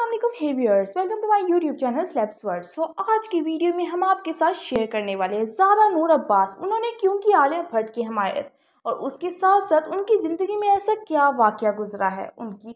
Aslam hey welcome to my YouTube channel slaps world so आज की video में हम आपके साथ शेयर करने वाले हैं ज़ारा नूर अब्बास उन्होंने क्यों की आलिया भट्ट की हमायत और उसके साथ साथ उनकी ज़िंदगी में ऐसा क्या वाक़ गुजरा है उनकी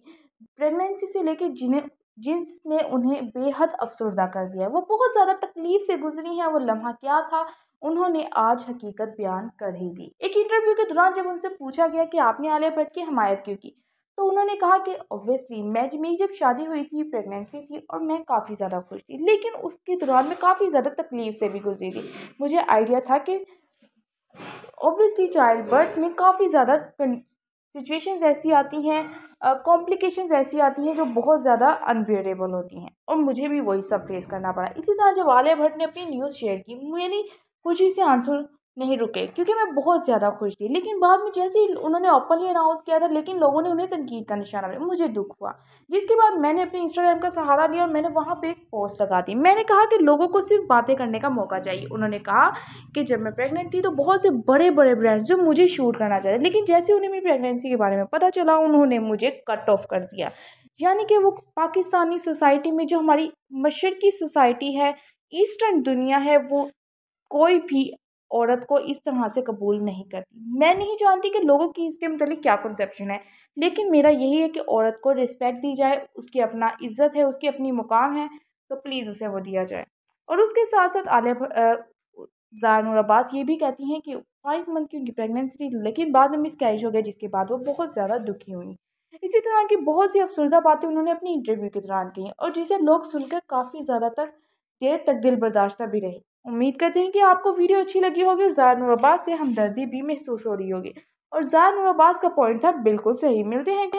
प्रेगनेंसी से लेकर जिन्हें जिसने उन्हें बेहद अफसरदा कर दिया वो बहुत ज़्यादा तकलीफ़ से गुजरी हैं वो लम्हा क्या था उन्होंने आज हकीकत बयान कर ही दी एक इंटरव्यू के दौरान जब उनसे पूछा गया कि आपने आलिया भट्ट की हमायत क्यों की तो उन्होंने कहा कि ऑब्वियसली मैं मेरी जब शादी हुई थी प्रेगनेंसी थी और मैं काफ़ी ज़्यादा खुश थी लेकिन उसके दौरान मैं काफ़ी ज़्यादा तकलीफ़ से भी गुजरी थी मुझे आइडिया था कि ऑब्वियसली चाइल्ड बर्थ में काफ़ी ज़्यादा सिचुएशंस ऐसी आती हैं कॉम्प्लिकेशंस uh, ऐसी आती हैं जो बहुत ज़्यादा अनबियरेबल होती हैं और मुझे भी वही सब फेस करना पड़ा इसी तरह जब आलिया भट्ट ने अपनी न्यूज़ शेयर की मेरी खुशी से आंसर नहीं रुके क्योंकि मैं बहुत ज़्यादा खुश थी लेकिन बाद में जैसे ही उन्होंने ओपनली अनाउंस किया था लेकिन लोगों ने उन्हें तनकीद का निशाना लिया मुझे दुख हुआ जिसके बाद मैंने अपने इंस्टाग्राम का सहारा लिया और मैंने वहाँ पे एक पोस्ट लगा दी मैंने कहा कि लोगों को सिर्फ बातें करने का मौका चाहिए उन्होंने कहा कि जब मैं प्रेगनेंट थी तो बहुत से बड़े बड़े ब्रांड जो मुझे शूट करना चाहते लेकिन जैसे उन्हें मेरी प्रेगनेंसी के बारे में पता चला उन्होंने मुझे कट ऑफ कर दिया यानी कि वो पाकिस्तानी सोसाइटी में जो हमारी मशरकी सोसाइटी है ईस्टर्न दुनिया है वो कोई भी औरत को इस तरह से कबूल नहीं करती मैं नहीं जानती कि लोगों की इसके मतलब क्या कंसेप्शन है लेकिन मेरा यही है कि औरत को रिस्पेक्ट दी जाए उसकी अपना इज़्ज़त है उसकी अपनी मुकाम है तो प्लीज़ उसे वो दिया जाए और उसके साथ साथ आलिया जानूर अब्बास ये भी कहती हैं कि फाइव मंथ की उनकी प्रेगनेंसी थी लेकिन बाद में मिसकैज हो गया जिसके बाद वो बहुत ज़्यादा दुखी हुई इसी तरह की बहुत सी अफसरदा बातें उन्होंने अपनी इंटरव्यू के दौरान कहीं और जिसे लोग सुनकर काफ़ी ज़्यादा तक देर तक दिल बर्दाश्त भी रही उम्मीद करते हैं कि आपको वीडियो अच्छी लगी होगी और ज़ार नूर से हमदर्दी भी महसूस हो रही होगी और ज़ार नूर का पॉइंट था बिल्कुल सही मिलते हैं